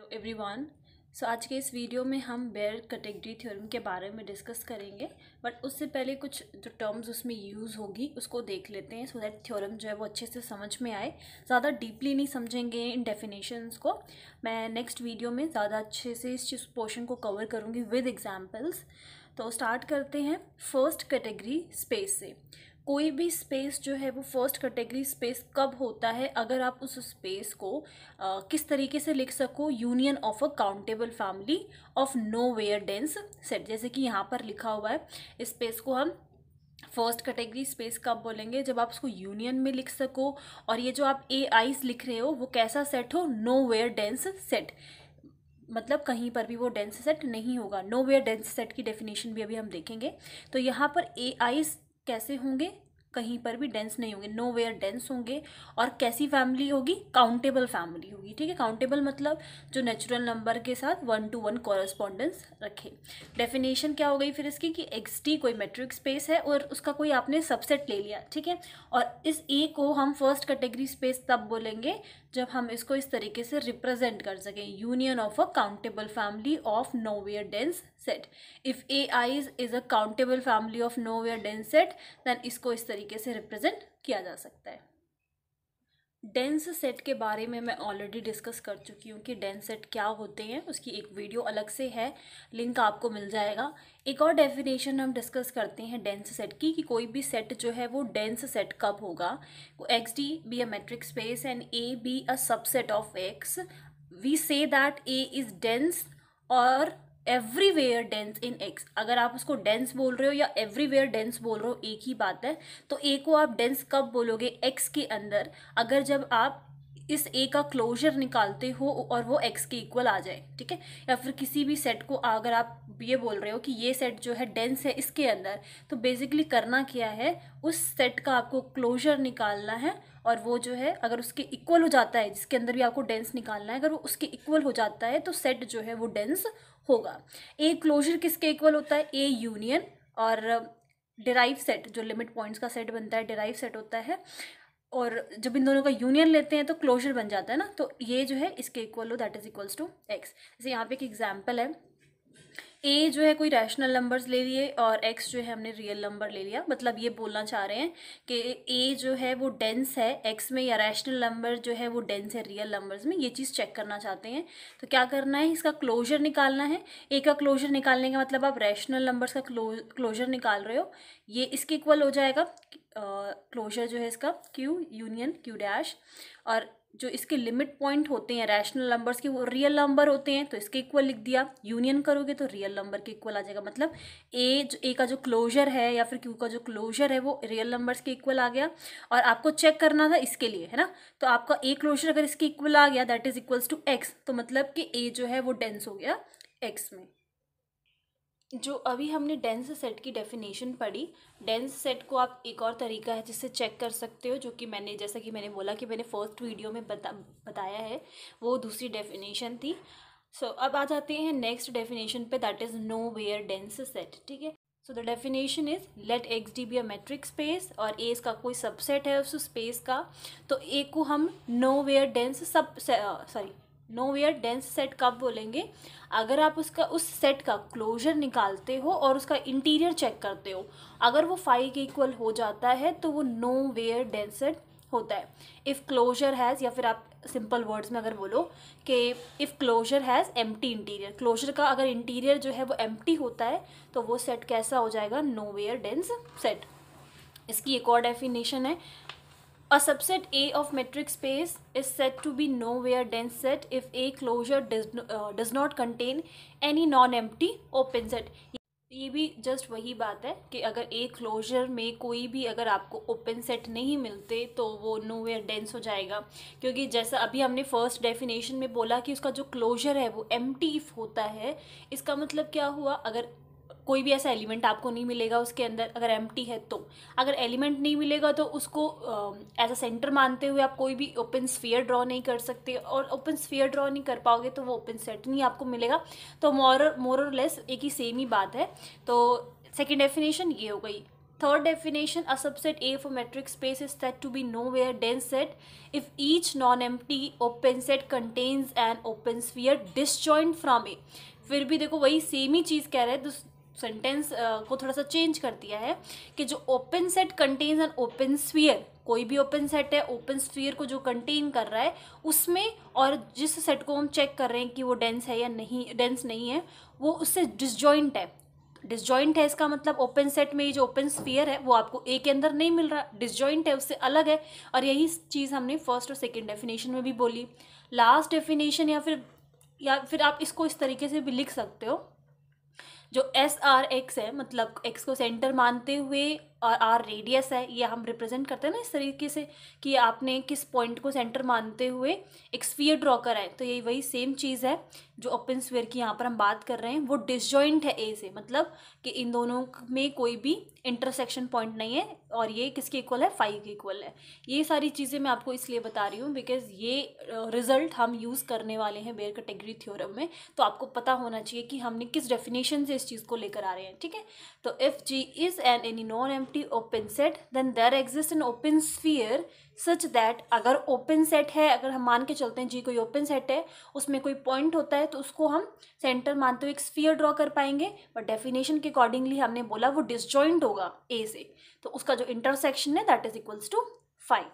Hello everyone so आज के इस वीडियो में हम बेयर कैटेगरी थ्योरम के बारे में डिस्कस करेंगे बट उससे पहले कुछ जो टर्म्स उसमें यूज़ होगी उसको देख लेते हैं सो दैट थ्योरम जो है वो अच्छे से समझ में आए ज़्यादा डीपली नहीं समझेंगे इन डेफिनेशंस को मैं नेक्स्ट वीडियो में ज़्यादा अच्छे से इस चीज़ पोर्शन को कवर करूँगी विद एग्जाम्पल्स तो स्टार्ट करते हैं फर्स्ट कैटेगरी स्पेस से कोई भी स्पेस जो है वो फर्स्ट कैटेगरी स्पेस कब होता है अगर आप उस स्पेस को आ, किस तरीके से लिख सको union of a countable family of nowhere dense set जैसे कि यहाँ पर लिखा हुआ है इस स्पेस को हम फर्स्ट कैटेगरी स्पेस कब बोलेंगे जब आप उसको यूनियन में लिख सको और ये जो आप ए आईज लिख रहे हो वो कैसा सेट हो नो वेयर डेंस सेट मतलब कहीं पर भी वो डेंस सेट नहीं होगा नो वेयर डेंस सेट की डेफिनेशन भी अभी हम देखेंगे तो यहाँ पर ए आईज कैसे होंगे कहीं पर भी डेंस नहीं होंगे नो वेयर डेंस होंगे और कैसी फैमिली होगी काउंटेबल फैमिली होगी ठीक है काउंटेबल मतलब जो नेचुरल नंबर के साथ वन टू वन कॉरेस्पॉन्डेंस रखे डेफिनेशन क्या हो गई फिर इसकी कि एक्स टी कोई मेट्रिक स्पेस है और उसका कोई आपने सबसेट ले लिया ठीक है और इस ए को हम फर्स्ट कैटेगरी स्पेस तब बोलेंगे जब हम इसको इस तरीके से रिप्रेजेंट कर सकें union of a countable family of nowhere dense set if A i's is a countable family of nowhere dense set then इसको इस तरीके से रिप्रेजेंट किया जा सकता है डेंस सेट के बारे में मैं ऑलरेडी डिस्कस कर चुकी हूँ कि डेंस सेट क्या होते हैं उसकी एक वीडियो अलग से है लिंक आपको मिल जाएगा एक और डेफिनेशन हम डिस्कस करते हैं डेंस सेट की कि कोई भी सेट जो है वो डेंस सेट कब होगा X D be a metric space and A be a subset of X we say that A is dense और एवरीवेयर डेंस इन एक्स अगर आप उसको डेंस बोल रहे हो या एवरीवेयर डेंस बोल रहे हो एक ही बात है तो ए को आप डेंस कब बोलोगे एक्स के अंदर अगर जब आप इस ए का क्लोजर निकालते हो और वो एक्स के इक्वल आ जाए ठीक है या फिर किसी भी सेट को अगर आप ये बोल रहे हो कि ये सेट जो है डेंस है इसके अंदर तो बेसिकली करना क्या है उस सेट का आपको क्लोजर निकालना है और वो जो है अगर उसके इक्वल हो जाता है जिसके अंदर भी आपको डेंस निकालना है अगर वो उसके इक्वल हो जाता है तो सेट जो है वो डेंस होगा ए क्लोजर किसके इक्वल होता है ए यूनियन और डिराइव सेट जो लिमिट पॉइंट्स का सेट बनता है डिराइव सेट होता है और जब इन दोनों का यूनियन लेते हैं तो क्लोजर बन जाता है ना तो ये जो है इसके इक्वल हो that is equals to X जैसे यहाँ पे एक एग्जाम्पल है ए जो है कोई रैशनल नंबर्स ले लिए और एक्स जो है हमने रियल नंबर ले लिया मतलब ये बोलना चाह रहे हैं कि ए जो है वो डेंस है एक्स में या रैशनल नंबर जो है वो डेंस है रियल नंबर्स में ये चीज़ चेक करना चाहते हैं तो क्या करना है इसका क्लोजर निकालना है ए का क्लोजर निकालने का मतलब आप रैशनल नंबर्स का क्लोजर निकाल रहे हो ये इसके इक्वल हो जाएगा क्लोजर जो है इसका क्यू यूनियन क्यू डैश और जो इसके लिमिट पॉइंट होते हैं रैशनल नंबर्स के वो रियल नंबर होते हैं तो इसके इक्वल लिख दिया यूनियन करोगे तो रियल नंबर के इक्वल आ जाएगा मतलब ए जो ए का जो क्लोजर है या फिर क्यू का जो क्लोजर है वो रियल नंबर्स के इक्वल आ गया और आपको चेक करना था इसके लिए है ना तो आपका ए क्लोजर अगर इसके इक्वल आ गया that is equals to X तो मतलब कि ए जो है वो डेंस हो गया एक्स में जो अभी हमने डेंस सेट की डेफिनेशन पढ़ी डेंस सेट को आप एक और तरीका है जिससे चेक कर सकते हो जो कि मैंने जैसा कि मैंने बोला कि मैंने फर्स्ट वीडियो में बता बताया है वो दूसरी डेफिनेशन थी सो so, अब आ जाते हैं नेक्स्ट डेफिनेशन पे that is nowhere dense set ठीक है so the definition is let X D be a metric space और ए इसका कोई सबसेट है उस स्पेस का तो ए को हम nowhere dense sub sorry nowhere dense set कब बोलेंगे अगर आप उसका उस सेट का क्लोजर निकालते हो और उसका इंटीरियर चेक करते हो अगर वो फाइव के इक्वल हो जाता है तो वो नो वेयर डेंस सेट होता है इफ़ क्लोजर हैज़ या फिर आप सिंपल वर्ड्स में अगर बोलो कि if closure has empty interior closure का अगर इंटीरियर जो है वो एम टी होता है तो वो सेट कैसा हो जाएगा नो वेयर डेंस सेट इसकी एक और डेफिनेशन है A subset A of metric space is said to be nowhere dense set if A closure does, uh, does not contain any non-empty open set. ये भी just वही बात है कि अगर ए क्लोजर में कोई भी अगर आपको ओपन सेट नहीं मिलते तो वो नो वेयर डेंस हो जाएगा क्योंकि जैसा अभी हमने फर्स्ट डेफिनेशन में बोला कि उसका जो क्लोजर है वो एम होता है इसका मतलब क्या हुआ अगर कोई भी ऐसा एलिमेंट आपको नहीं मिलेगा उसके अंदर अगर एम है तो अगर एलिमेंट नहीं मिलेगा तो उसको एज अ सेंटर मानते हुए आप कोई भी ओपन स्फीयर ड्रॉ नहीं कर सकते और ओपन स्फीयर ड्रॉ नहीं कर पाओगे तो वो ओपन सेट नहीं आपको मिलेगा तो मोर मोर लेस एक ही सेम ही बात है तो सेकेंड डेफिनेशन ये हो गई definition a subset A for metric space is space to be nowhere dense set if each non empty open set contains an open sphere disjoint from A फिर भी देखो वही same ही चीज़ कह रहे हैं सेंटेंस uh, को थोड़ा सा चेंज कर दिया है कि जो open set contains an open sphere कोई भी ओपन सेट है ओपन स्फीयर को जो कंटेन कर रहा है उसमें और जिस सेट को हम चेक कर रहे हैं कि वो डेंस है या नहीं डेंस नहीं है वो उससे डिसजॉइंट है डिसजॉइंट है इसका मतलब ओपन सेट में ये जो ओपन स्फीयर है वो आपको ए के अंदर नहीं मिल रहा डिसजॉइंट है उससे अलग है और यही चीज़ हमने फर्स्ट और सेकेंड डेफिनेशन में भी बोली लास्ट डेफिनेशन या फिर या फिर आप इसको इस तरीके से भी लिख सकते हो जो एस आर एक्स है मतलब एक्स को सेंटर मानते हुए और आर रेडियस है ये हम रिप्रेजेंट करते हैं ना इस तरीके से कि आपने किस पॉइंट को सेंटर मानते हुए एक स्फीयर ड्रॉ करा है तो ये वही सेम चीज़ है जो ओपन स्फीयर की यहाँ पर हम बात कर रहे हैं वो डिसजॉइंट है ए से मतलब कि इन दोनों में कोई भी इंटरसेक्शन पॉइंट नहीं है और ये किसके इक्वल है फाइव के इक्वल है ये सारी चीज़ें मैं आपको इसलिए बता रही हूँ बिकॉज ये रिजल्ट हम यूज़ करने वाले हैं बेयर कैटेगरी थ्योरम में तो आपको पता होना चाहिए कि हमने किस डेफिनेशन से इस चीज़ को लेकर आ रहे हैं ठीक है तो if G is an any non M empty open set then there exist an open sphere such that अगर ओपन सेट है अगर हम मान के चलते हैं जी कोई ओपन सेट है उसमें कोई पॉइंट होता है तो उसको हम सेंटर मानते हुए एक स्फीयर ड्रॉ कर पाएंगे बट डेफिनेशन के अकॉर्डिंगली हमने बोला वो डिसजॉइंट होगा ए से तो उसका जो इंटरसेक्शन है that is equals to five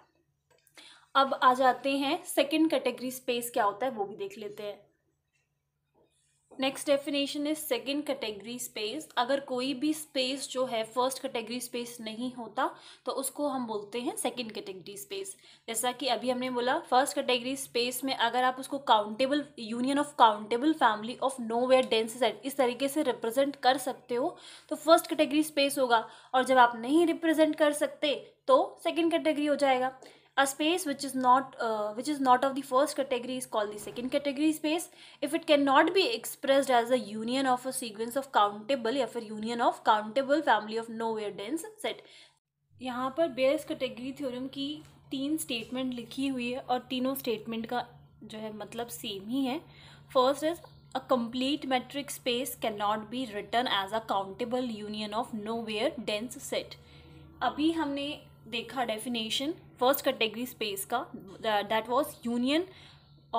अब आ जाते हैं सेकेंड कैटेगरी स्पेस क्या होता है वो भी देख लेते हैं next definition is second category space अगर कोई भी स्पेस जो है फर्स्ट कैटेगरी स्पेस नहीं होता तो उसको हम बोलते हैं सेकेंड कैटेगरी स्पेस जैसा कि अभी हमने बोला फर्स्ट कैटेगरी स्पेस में अगर आप उसको countable union of countable family of nowhere dense इस तरीके से रिप्रेजेंट कर सकते हो तो फर्स्ट कैटेगरी स्पेस होगा और जब आप नहीं रिप्रेजेंट कर सकते तो सेकेंड कैटेगरी हो जाएगा a space which is not uh, which is not of the first category is called the second category space if it cannot be expressed as a union of a sequence of countable या फिर union of countable family of nowhere dense set यहाँ पर bears category theorem की तीन statement लिखी हुई है और तीनों स्टेटमेंट का जो है मतलब सेम ही है first is a complete matrix space cannot be written as a countable union of nowhere dense set अभी हमने देखा डेफिनेशन फर्स्ट कैटेगरी स्पेस का that was union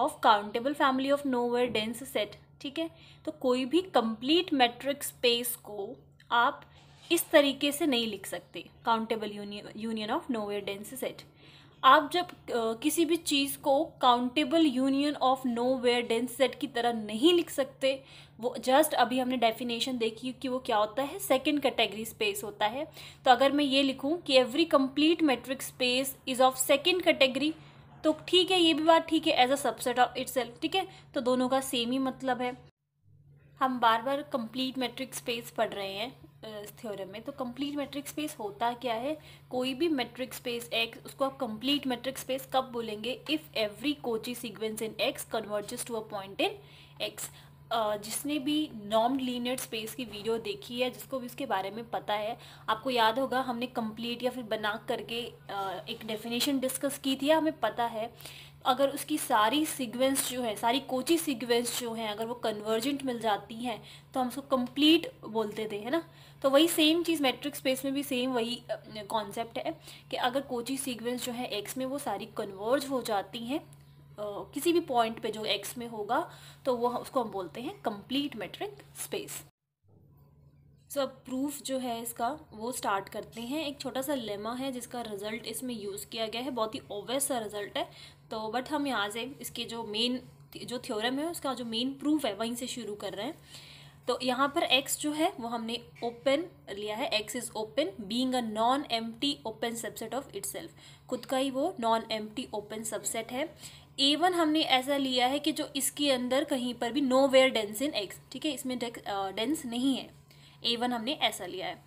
of countable family of nowhere dense set ठीक है तो कोई भी complete metric space को आप इस तरीके से नहीं लिख सकते countable union of nowhere dense set आप जब किसी भी चीज़ को countable union of nowhere dense set की तरह नहीं लिख सकते वो जस्ट अभी हमने डेफिनेशन देखी कि वो क्या होता है सेकेंड कैटेगरी स्पेस होता है तो अगर मैं ये लिखूँ कि every complete metric space is of second category तो ठीक है ये भी बात ठीक है as a subset of it ठीक है तो दोनों का सेम ही मतलब है हम बार बार कंप्लीट मैट्रिक स्पेस पढ़ रहे हैं थ्योरम uh, में तो कंप्लीट मैट्रिक्स स्पेस होता क्या है कोई भी मैट्रिक स्पेस एक्स उसको आप कंप्लीट मैट्रिक्स स्पेस कब बोलेंगे if every Cauchy sequence in X converges to a point in X जिसने भी नॉम लीनियर स्पेस की वीडियो देखी है जिसको भी उसके बारे में पता है आपको याद होगा हमने कंप्लीट या फिर बना करके uh, एक डेफिनेशन डिस्कस की थी हमें पता है अगर उसकी सारी सीक्वेंस जो है सारी कोची सीक्वेंस जो है अगर वो कन्वर्जेंट मिल जाती हैं तो हम उसको कंप्लीट बोलते थे है ना तो वही सेम चीज़ मैट्रिक स्पेस में भी सेम वही कॉन्सेप्ट है कि अगर कोची सीक्वेंस जो है एक्स में वो सारी कन्वर्ज हो जाती हैं किसी भी पॉइंट पे जो एक्स में होगा तो वो उसको हम बोलते हैं कंप्लीट मैट्रिक स्पेस सो अब प्रूफ जो है इसका वो स्टार्ट करते हैं एक छोटा सा लेमा है जिसका रिजल्ट इसमें यूज़ किया गया है बहुत ही ऑब्वियस सा रिजल्ट है तो बट हम यहाँ से इसके जो मेन जो थ्योरम है उसका जो मेन प्रूफ है वहीं से शुरू कर रहे हैं तो यहाँ पर x जो है वो हमने ओपन लिया है x is open being a non empty open subset of it खुद का ही वो नॉन एम्प्टी ओपन सबसेट है ए वन हमने ऐसा लिया है कि जो इसके अंदर कहीं पर भी nowhere dense in X ठीक है इसमें डेंस नहीं है ए वन हमने ऐसा लिया है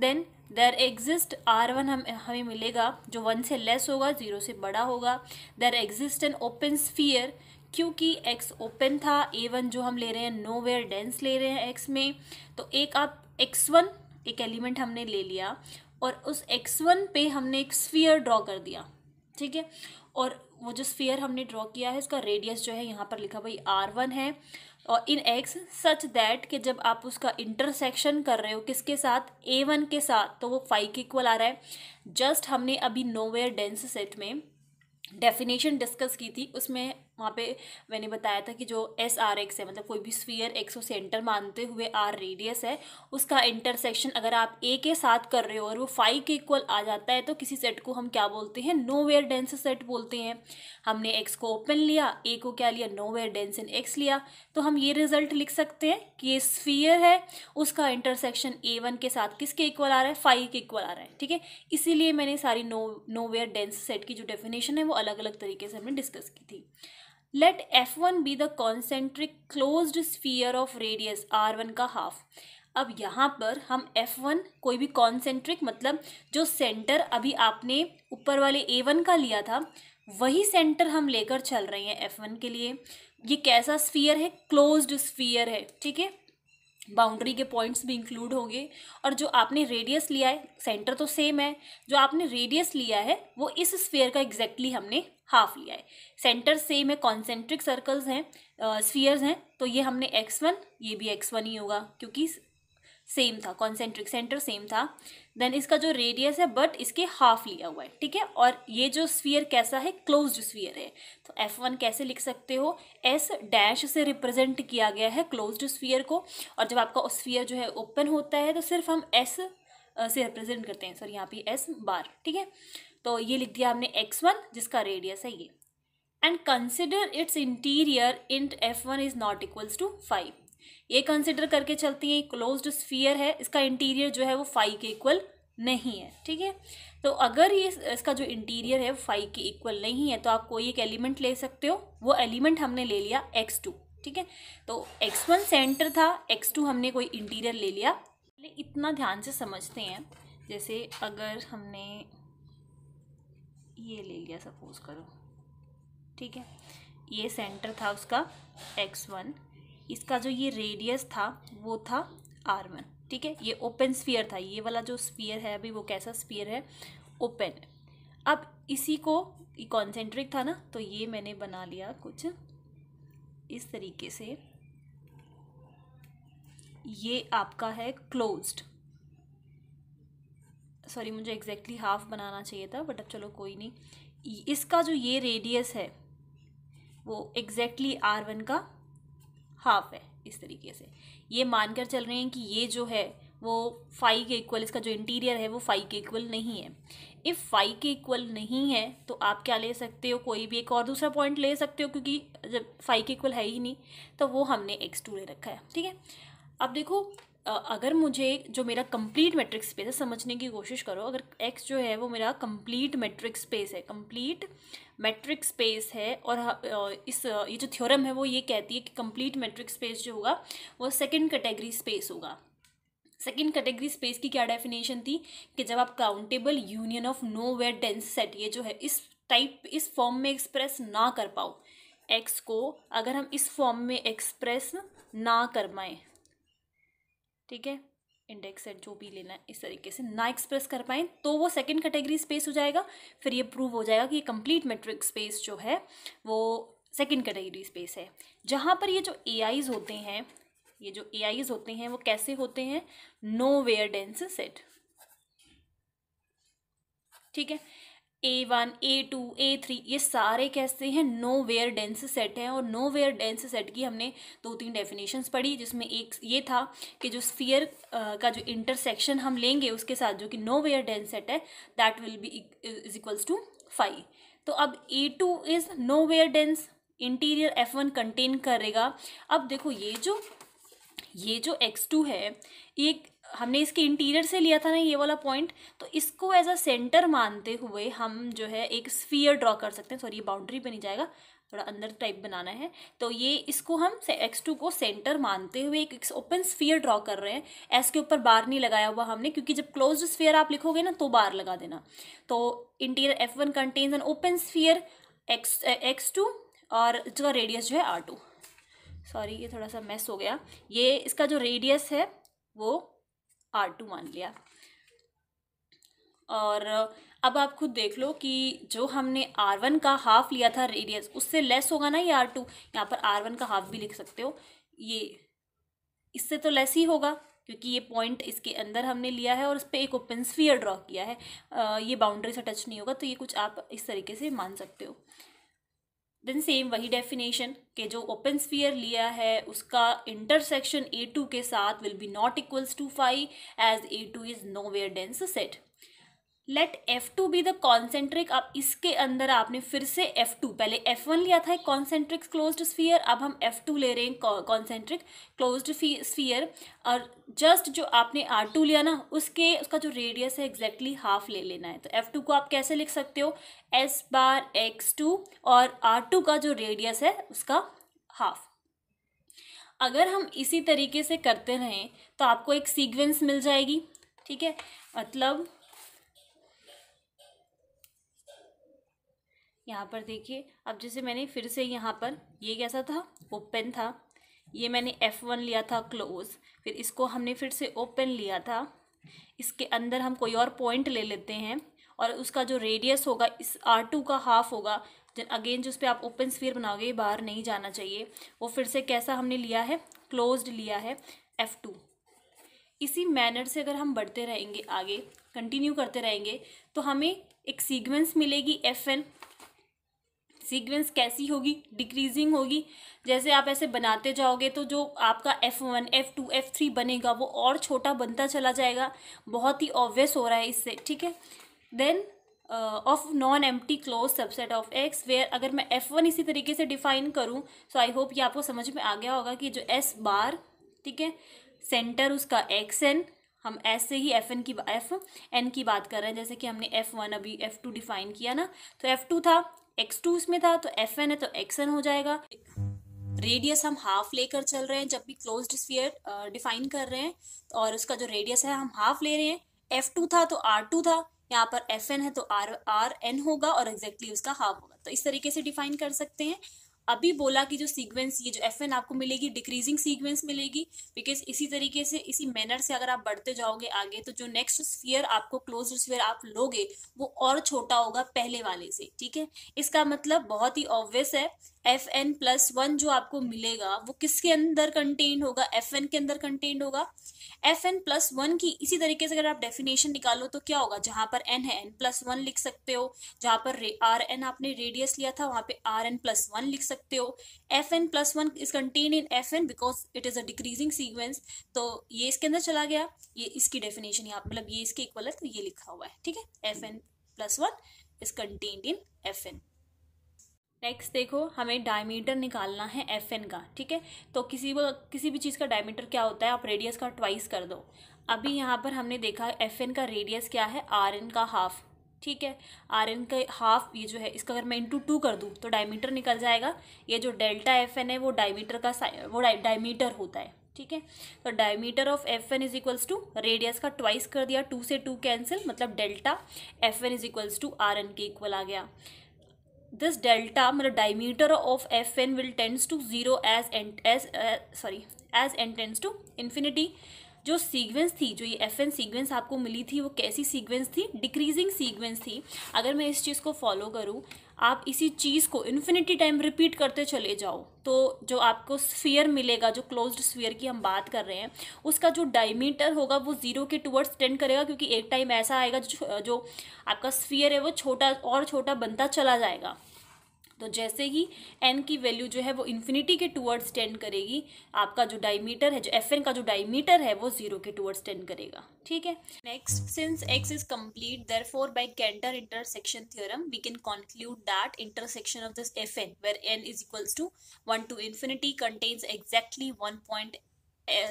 then there exist R one हम हमें मिलेगा जो वन से लेस होगा जीरो से बड़ा होगा there exist an open sphere क्योंकि एक्स ओपन था ए वन जो हम ले रहे हैं नो वेयर डेंस ले रहे हैं एक्स में तो एक आप एक्स वन एक एलिमेंट हमने ले लिया और उस एक्स वन पे हमने एक स्फीयर ड्रॉ कर दिया ठीक है और वो जो स्फीयर हमने ड्रॉ किया है उसका रेडियस जो है यहाँ पर लिखा भाई आर वन है और इन एक्स सच दैट कि जब आप उसका इंटरसेक्शन कर रहे हो किसके साथ ए वन के साथ तो वो फाइव के इक्वल आ रहा है जस्ट हमने अभी नोवेयर डेंस सेट में डेफिनेशन डिस्कस की थी उसमें वहाँ पे मैंने बताया था कि जो एस आर एक्स है मतलब कोई भी स्फीयर एक्स को सेंटर मानते हुए आर रेडियस है उसका इंटरसेक्शन अगर आप ए के साथ कर रहे हो और वो फाइव के इक्वल आ जाता है तो किसी सेट को हम क्या बोलते हैं नो वेयर डेंस सेट बोलते हैं हमने एक्स को ओपन लिया ए को क्या लिया nowhere dense in x लिया तो हम ये रिजल्ट लिख सकते हैं कि ये स्फीयर है उसका इंटरसेक्शन ए वन के साथ किसके इक्वल आ रहा है फाइव के इक्वल आ रहा है ठीक है इसीलिए मैंने सारी no nowhere dense set की जो डेफिनेशन है वो अलग अलग तरीके से हमने डिस्कस की थी let F one be the concentric close sphere of radius r one का हाफ अब यहाँ पर हम एफ वन कोई भी कॉन्सेंट्रिक मतलब जो सेंटर अभी आपने ऊपर वाले ए वन का लिया था वही सेंटर हम लेकर चल रहे हैं एफ वन के लिए ये कैसा स्फीयर है क्लोज्ड स्फीयर है ठीक है बाउंड्री के पॉइंट्स भी इंक्लूड होंगे और जो आपने रेडियस लिया है सेंटर तो सेम है जो आपने रेडियस लिया है वो इस स्फेयर का एग्जैक्टली exactly हमने हाफ लिया है सेंटर सेम है कॉन्सेंट्रिक सर्कल्स हैं स्फीयर्स हैं तो ये हमने एक्स वन ये भी एक्स वन ही होगा क्योंकि सेम था कॉन्सेंट्रिक सेंटर सेम था देन इसका जो रेडियस है बट इसके हाफ लिया हुआ है ठीक है और ये जो स्फीयर कैसा है क्लोज्ड स्फीयर है तो एफ वन कैसे लिख सकते हो एस डैश से रिप्रेजेंट किया गया है क्लोज्ड स्फीयर को और जब आपका स्फीयर जो है ओपन होता है तो सिर्फ हम एस से रिप्रेजेंट करते हैं सर यहाँ पे एस बार ठीक है तो ये लिख दिया हमने एक्स वन जिसका रेडियस है ये and consider its interior int F one is not equals to five ये कंसिडर करके चलती है क्लोज स्फीयर है इसका इंटीरियर जो है वो फाइव के इक्वल नहीं है ठीक है तो अगर ये इसका जो इंटीरियर है वो फाइव के इक्वल नहीं है तो आप कोई एक एलिमेंट ले सकते हो वो एलिमेंट हमने ले लिया एक्स टू ठीक है तो एक्स वन सेंटर था एक्स टू हमने कोई इंटीरियर ले लिया इतना ध्यान से समझते हैं जैसे अगर हमने ये ले लिया सपोज़ करो ठीक है ये सेंटर था उसका एक्स वन इसका जो ये रेडियस था वो था आर वन ठीक है ये ओपन स्फीयर था ये वाला जो स्फीयर है अभी वो कैसा स्फीयर है ओपन अब इसी को कॉन्सेंट्रिक था ना तो ये मैंने बना लिया कुछ इस तरीके से ये आपका है क्लोज्ड सॉरी मुझे एग्जैक्टली exactly हाफ बनाना चाहिए था बट अब चलो कोई नहीं इसका जो ये रेडियस है वो एग्जैक्टली आर वन का हाफ है इस तरीके से ये मानकर चल रहे हैं कि ये जो है वो फाइव के इक्वल इसका जो इंटीरियर है वो फाइव के इक्वल नहीं है इफ़ फाइव के इक्वल नहीं है तो आप क्या ले सकते हो कोई भी एक और दूसरा पॉइंट ले सकते हो क्योंकि जब फाइव के इक्वल है ही नहीं तो वो हमने एक्स टू ले रखा है ठीक है अब देखो अगर मुझे जो मेरा कंप्लीट मैट्रिक्स स्पेस है समझने की कोशिश करो अगर एक्स जो है वो मेरा कंप्लीट मैट्रिक्स स्पेस है कंप्लीट मैट्रिक्स स्पेस है और इस ये जो थ्योरम है वो ये कहती है कि कंप्लीट मैट्रिक्स स्पेस जो होगा वो सेकेंड कैटेगरी स्पेस होगा सेकेंड कैटेगरी स्पेस की क्या डेफिनेशन थी कि जब आप countable union of nowhere dense set ये जो है इस टाइप इस फॉर्म में एक्सप्रेस ना कर पाओ एक्स को अगर हम इस फॉर्म में एक्सप्रेस ना कर पाएँ ठीक है इंडेक्स सेट जो भी लेना है इस तरीके से ना एक्सप्रेस कर पाएँ तो वो सेकेंड कैटेगरी स्पेस हो जाएगा फिर ये प्रूव हो जाएगा कि ये कंप्लीट मेट्रिक स्पेस जो है वो सेकेंड कैटेगरी स्पेस है जहाँ पर ये जो ए होते हैं ये जो ए होते हैं वो कैसे होते हैं नो वेयर डेंस सेट ठीक है A one A two A three ये सारे कैसे हैं नो वेयर डेंस सेट हैं और नो वेयर डेंस सेट की हमने दो तीन डेफिनेशंस पढ़ी जिसमें एक ये था कि जो स्फीयर का जो इंटरसेक्शन हम लेंगे उसके साथ जो कि नो वेयर डेंस सेट है that will be is equals to five तो अब A two is nowhere dense interior F one contain करेगा अब देखो ये जो ये जो एक्स टू है ये हमने इसके इंटीरियर से लिया था ना ये वाला पॉइंट तो इसको एज अ सेंटर मानते हुए हम जो है एक स्फीयर ड्रॉ कर सकते हैं सॉरी ये बाउंड्री बनी जाएगा थोड़ा अंदर टाइप बनाना है तो ये इसको हम एक्स टू को सेंटर मानते हुए एक ओपन स्फीयर ड्रॉ कर रहे हैं एस के ऊपर बार नहीं लगाया हुआ हमने क्योंकि जब क्लोज स्फीयर आप लिखोगे ना तो बार लगा देना तो interior F one contains an open sphere x x two और इसका रेडियस जो है आर टू सॉरी ये थोड़ा सा मैस हो गया ये इसका जो रेडियस है वो आर टू मान लिया और अब आप खुद देख लो कि जो हमने आर वन का हाफ लिया था रेडियस उससे लेस होगा ना ये आर टू यहाँ पर आर वन का हाफ भी लिख सकते हो ये इससे तो लेस ही होगा क्योंकि ये पॉइंट इसके अंदर हमने लिया है और उस पर एक ओपन स्फीयर ड्रॉ किया है आ, ये बाउंड्री से टच नहीं होगा तो ये कुछ आप इस तरीके से मान सकते हो देन सेम वही डेफिनेशन के जो ओपन स्फीयर लिया है उसका इंटरसेक्शन ए टू के साथ will be not equals to five as A two is nowhere dense set let F two be the concentric अब इसके अंदर आपने फिर से एफ टू पहले एफ वन लिया था एक कॉन्सेंट्रिक क्लोज स्फीयर अब हम एफ टू ले रहे हैं कॉन्सेंट्रिक क्लोज स्फीयर और जस्ट जो आपने आर टू लिया ना उसके उसका जो रेडियस है एग्जैक्टली हाफ ले लेना है तो एफ टू को आप कैसे लिख सकते हो एस बार एक्स टू और आर टू का जो रेडियस है उसका हाफ अगर हम इसी तरीके से करते रहें तो आपको एक सीक्वेंस मिल जाएगी ठीक है मतलब यहाँ पर देखिए अब जैसे मैंने फिर से यहाँ पर ये कैसा था ओपन था ये मैंने एफ़ वन लिया था क्लोज़ फिर इसको हमने फिर से ओपन लिया था इसके अंदर हम कोई और पॉइंट ले लेते हैं और उसका जो रेडियस होगा इस आर टू का हाफ होगा अगेन जिस पर आप ओपन स्फीयर बनाओगे बाहर नहीं जाना चाहिए वो फिर से कैसा हमने लिया है क्लोज्ड लिया है एफ़ टू इसी मैनर से अगर हम बढ़ते रहेंगे आगे कंटिन्यू करते रहेंगे तो हमें एक सीक्वेंस मिलेगी एफ एन सीक्वेंस कैसी होगी डिक्रीजिंग होगी जैसे आप ऐसे बनाते जाओगे तो जो आपका F one F two F three बनेगा वो और छोटा बनता चला जाएगा बहुत ही ऑब्वियस हो रहा है इससे ठीक है then of non empty close subset of x where अगर मैं एफ़ वन इसी तरीके से डिफाइन करूँ सो आई होप ये आपको समझ में आ गया होगा कि जो एस बार ठीक है सेंटर उसका एक्स एन हम एस से ही एफ एन की एफ एन की बात कर रहे हैं जैसे कि हमने एफ़ वन अभी एफ़ टू डिफाइन किया ना तो एफ़ टू था एक्स टू इसमें था तो एफ एन है तो एक्स एन हो जाएगा रेडियस हम हाफ लेकर चल रहे हैं जब भी क्लोज स्फीयर डिफाइन कर रहे हैं और उसका जो रेडियस है हम हाफ ले रहे हैं एफ टू था तो आर टू था यहाँ पर एफ एन है तो आर आर एन होगा और एग्जैक्टली exactly उसका हाफ होगा तो इस तरीके से डिफाइन कर सकते हैं अभी बोला कि जो सीक्वेंस ये जो एफ एन आपको मिलेगी डिक्रीजिंग सीक्वेंस मिलेगी बिकॉज इसी तरीके से इसी मैनर से अगर आप बढ़ते जाओगे आगे तो जो नेक्स्ट स्फीयर आपको क्लोज स्फीयर आप लोगे वो और छोटा होगा पहले वाले से ठीक है इसका मतलब बहुत ही ऑब्वियस है एफ एन प्लस वन जो आपको मिलेगा वो किसके अंदर कंटेन होगा एफ एन के अंदर कंटेन होगा एफ एन प्लस वन की इसी तरीके से अगर आप डेफिनेशन निकालो तो क्या होगा जहां पर एन है एन प्लस वन लिख सकते हो जहां पर आर एन आपने रेडियस लिया था वहां पे आर एन प्लस वन लिख सकते हो F n plus one is contain in F n because it is a decreasing sequence तो ये इसके अंदर चला गया ये इसकी डेफिनेशन यहाँ मतलब ये इसके इक्वल है तो ये लिखा हुआ है ठीक है F n plus one is contain in F n next देखो हमें डायमीटर निकालना है एफ एन का ठीक है तो किसी वो किसी भी चीज़ का डायमीटर क्या होता है आप रेडियस का ट्वाइस कर दो अभी यहाँ पर हमने देखा एफ एन का रेडियस क्या है आर एन का हाफ ठीक है आर एन का हाफ ये जो है इसका अगर मैं इंटू टू कर दूँ तो डायमीटर निकल जाएगा ये जो डेल्टा एफ एन है वो डायमीटर का वो डायमीटर होता है ठीक है तो diameter of F n is equals to radius का ट्वाइस कर दिया टू से टू कैंसिल मतलब delta F n is equals to r n के इक्वल आ गया this delta मतलब diameter of fn will tends to zero as and as uh, sorry as n tends to infinity जो sequence थी जो ये F N sequence आपको मिली थी वो कैसी सीक्वेंस थी डिक्रीजिंग सीक्वेंस थी अगर मैं इस चीज़ को फॉलो करूँ आप इसी चीज़ को इन्फिनिटी टाइम रिपीट करते चले जाओ तो जो आपको स्फीयर मिलेगा जो क्लोज्ड स्फीयर की हम बात कर रहे हैं उसका जो डायमीटर होगा वो ज़ीरो के टूवर्ड्स टेंड करेगा क्योंकि एक टाइम ऐसा आएगा जो, जो आपका स्फीयर है वो छोटा और छोटा बनता चला जाएगा तो जैसे ही एन की वैल्यू जो है वो इन्फिनिटी के टूवर्ड्स टेंड करेगी आपका जो डायमीटर है जो एफ एन का जो डायमीटर है वो जीरो के टूवर्ड्स टेंड करेगा ठीक है next since x is complete therefore by Cantor intersection theorem we can conclude that intersection of this F n where n is equals to one to infinity contains exactly one point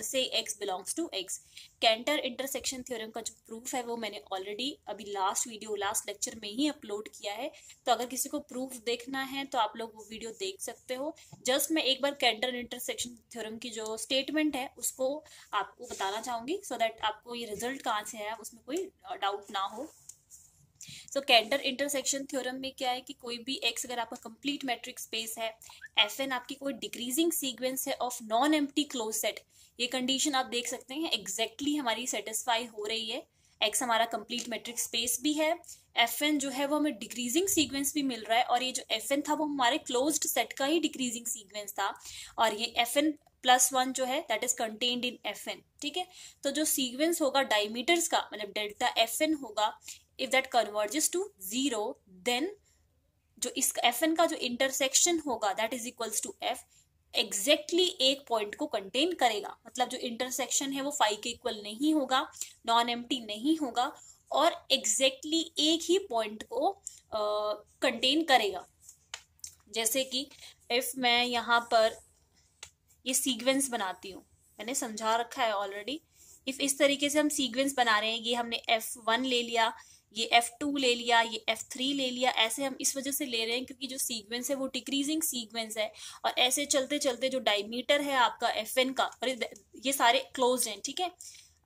से x belongs to x Cantor intersection theorem का जो proof है वो मैंने already अभी last video last lecture में ही upload किया है तो अगर किसी को प्रूफ देखना है तो आप लोग वो वीडियो देख सकते हो जस्ट मैं एक बार कैंटर इंटरसेक्शन थ्योरम की जो स्टेटमेंट है उसको आपको बताना चाहूंगी सो so दैट आपको ये रिजल्ट कहाँ से आया उसमें कोई डाउट ना हो सो कैंटर इंटरसेक्शन थ्योरम में क्या है कि कोई भी एक्स अगर आपका कंप्लीट मैट्रिक स्पेस है एफ एन आपकी कोई डिक्रीजिंग सीक्वेंस है of non empty close set ये कंडीशन आप देख सकते हैं एग्जैक्टली exactly हमारी सेटिस्फाई हो रही है एक्स हमारा कंप्लीट मेट्रिक स्पेस भी है एफ एन जो है वो हमें डिक्रीजिंग सीक्वेंस भी मिल रहा है और ये जो एफ एन था वो हमारे क्लोज सेट का ही डिक्रीजिंग सीक्वेंस था और ये एफ एन प्लस वन जो है that is contained in F n ठीक है तो जो सीक्वेंस होगा डायमीटर्स का मतलब डेल्टा एफ एन होगा if that converges to zero then जो इस एफ एन का जो इंटरसेक्शन होगा that is equals to F exactly exactly एक पॉइंट को कंटेन करेगा मतलब जो इंटरसेक्शन है वो फाइव के इक्वल नहीं होगा नॉन एम नहीं होगा और एग्जैक्टली exactly एक ही पॉइंट को कंटेन uh, करेगा जैसे कि इफ मैं यहाँ पर ये सीक्वेंस बनाती हूँ मैंने समझा रखा है ऑलरेडी इफ इस तरीके से हम सीक्वेंस बना रहे हैं कि हमने एफ वन ले लिया ये एफ टू ले लिया ये एफ थ्री ले लिया ऐसे हम इस वजह से ले रहे हैं क्योंकि जो सीक्वेंस है वो डिक्रीजिंग सीक्वेंस है और ऐसे चलते चलते जो डायमीटर है आपका एफ एन का और ये सारे क्लोज हैं ठीक है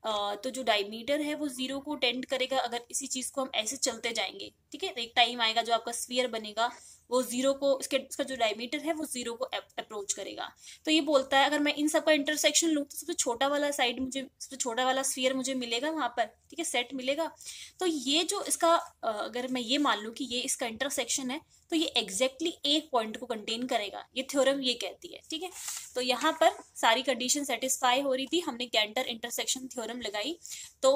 Uh, तो जो डायमीटर है वो जीरो को टेंड करेगा अगर इसी चीज को हम ऐसे चलते जाएंगे ठीक है तो एक टाइम आएगा जो आपका स्पीयर बनेगा वो जीरो को इसके इसका जो डायमीटर है वो जीरो को अप्रोच करेगा तो ये बोलता है अगर मैं इन सब का इंटरसेक्शन लूँ तो सबसे छोटा वाला साइड मुझे सबसे छोटा वाला स्फीयर मुझे मिलेगा वहाँ पर ठीक है सेट मिलेगा तो ये जो इसका अगर मैं ये मान लूँ कि ये इसका इंटरसेक्शन है तो ये एग्जैक्टली exactly एक पॉइंट को कंटेन करेगा ये थ्योरम ये कहती है ठीक है तो यहाँ पर सारी कंडीशन सेटिस्फाई हो रही थी हमने कैंटर इंटरसेक्शन थ्योरम लगाई तो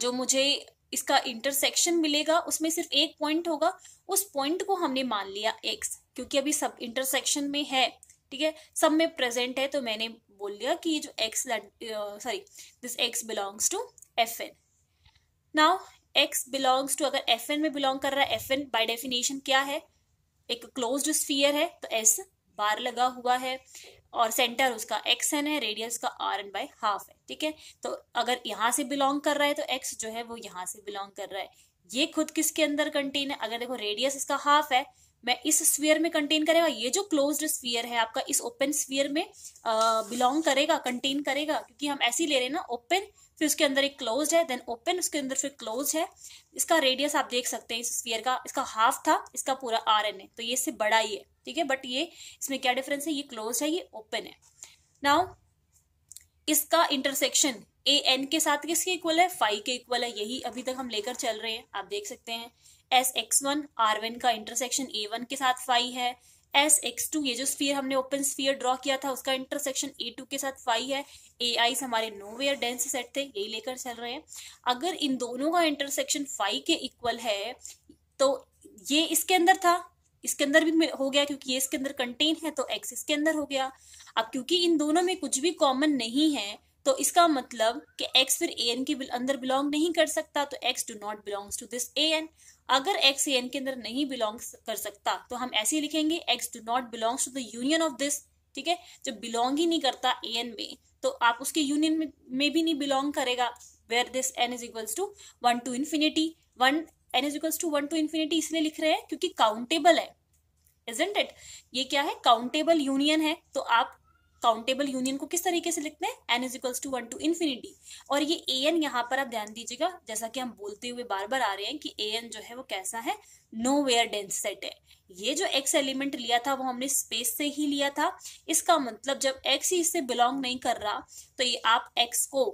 जो मुझे इसका इंटरसेक्शन मिलेगा उसमें सिर्फ एक पॉइंट होगा उस पॉइंट को हमने मान लिया एक्स क्योंकि अभी सब इंटरसेक्शन में है ठीक है सब में प्रेजेंट है तो मैंने बोल दिया कि जो x sorry this x belongs to F n now x belongs to अगर एफ एन में बिलोंग कर रहा है एफ एन बाई डेफिनेशन क्या है एक क्लोज स्फीयर है तो एस बार लगा हुआ है और सेंटर उसका एक्स एन है रेडियस का आर एन बाय हाफ है ठीक है तो अगर यहाँ से बिलोंग कर रहा है तो एक्स जो है वो यहाँ से बिलोंग कर रहा है ये खुद किसके अंदर कंटेन है अगर देखो रेडियस इसका हाफ है मैं इस स्वीयर में कंटेन करेगा ये जो क्लोज्ड स्वीयर है आपका इस ओपन स्वीयर में बिलोंग करेगा कंटेन करेगा क्योंकि हम ऐसे ही ले रहे हैं ना ओपन फिर उसके अंदर एक क्लोज है देन ओपन उसके अंदर फिर क्लोज है इसका रेडियस आप देख सकते हैं इस स्पीयर का इसका हाफ था इसका पूरा आर एन है तो ये इससे बड़ा ही है ठीक है बट ये इसमें क्या डिफरेंस है ये क्लोज है ये ओपन है नाउ इसका इंटरसेक्शन ए एन के साथ किसके इक्वल है फाइव के इक्वल है यही अभी तक हम लेकर चल रहे हैं आप देख सकते हैं S x one r one का इंटरसेक्शन ए वन के साथ फाइव है एस एक्स टू ये जो स्फीयर हमने ओपन स्फीयर ड्रॉ किया था उसका इंटरसेक्शन ए टू के साथ फाइव है ए आई हमारे नो वेयर डेंस सेट थे यही लेकर चल रहे हैं अगर इन दोनों का इंटरसेक्शन फाइव के इक्वल है तो ये इसके अंदर था इसके अंदर भी हो गया क्योंकि ये इसके अंदर कंटेन है तो एक्स इसके अंदर हो गया अब क्योंकि इन दोनों में कुछ भी कॉमन नहीं है तो इसका मतलब कि x फिर ए एन के अंदर बिलोंग नहीं कर सकता तो x do not belongs to this A n अगर x ए एन के अंदर नहीं बिलोंग कर सकता तो हम ऐसे ही लिखेंगे x do not belongs to the union of this ठीक है जब बिलोंग ही नहीं करता ए एन में तो आप उसके यूनियन में, भी नहीं बिलोंग करेगा where this n is equals to one to infinity one n is equals to one to infinity इसलिए लिख रहे हैं क्योंकि काउंटेबल है Isn't इट ये क्या है काउंटेबल यूनियन है तो आप काउंटेबल यूनियन को किस तरीके से लिखते हैं n is equals to one to infinity और ये ए एन यहाँ पर आप ध्यान दीजिएगा जैसा कि हम बोलते हुए बार बार आ रहे हैं कि ए एन जो है वो कैसा है नो वेयर डेंस सेट है ये जो एक्स एलिमेंट लिया था वो हमने स्पेस से ही लिया था इसका मतलब जब एक्स ही इससे बिलोंग नहीं कर रहा तो ये आप एक्स को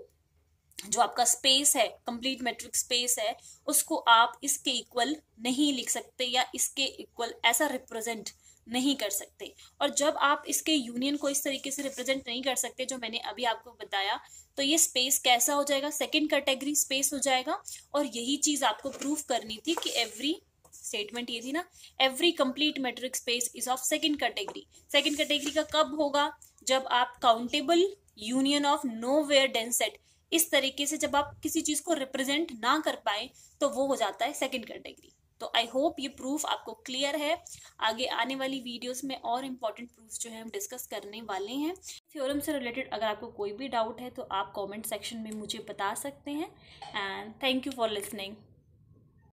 जो आपका स्पेस है कंप्लीट मेट्रिक स्पेस है उसको आप इसके इक्वल नहीं लिख सकते या इसके इक्वल ऐसा रिप्रेजेंट नहीं कर सकते और जब आप इसके यूनियन को इस तरीके से रिप्रेजेंट नहीं कर सकते जो मैंने अभी आपको बताया तो ये स्पेस कैसा हो जाएगा सेकेंड कैटेगरी स्पेस हो जाएगा और यही चीज़ आपको प्रूफ करनी थी कि एवरी स्टेटमेंट ये थी ना every complete metric space is of second category second category का कब होगा जब आप countable union of nowhere dense set इस तरीके से जब आप किसी चीज को रिप्रेजेंट ना कर पाए तो वो हो जाता है सेकेंड कैटेगरी तो आई होप ये प्रूफ आपको क्लियर है आगे आने वाली वीडियोस में और इम्पॉर्टेंट प्रूफ जो है हम डिस्कस करने वाले हैं थ्योरम से रिलेटेड अगर आपको कोई भी डाउट है तो आप कमेंट सेक्शन में मुझे बता सकते हैं and thank you for listening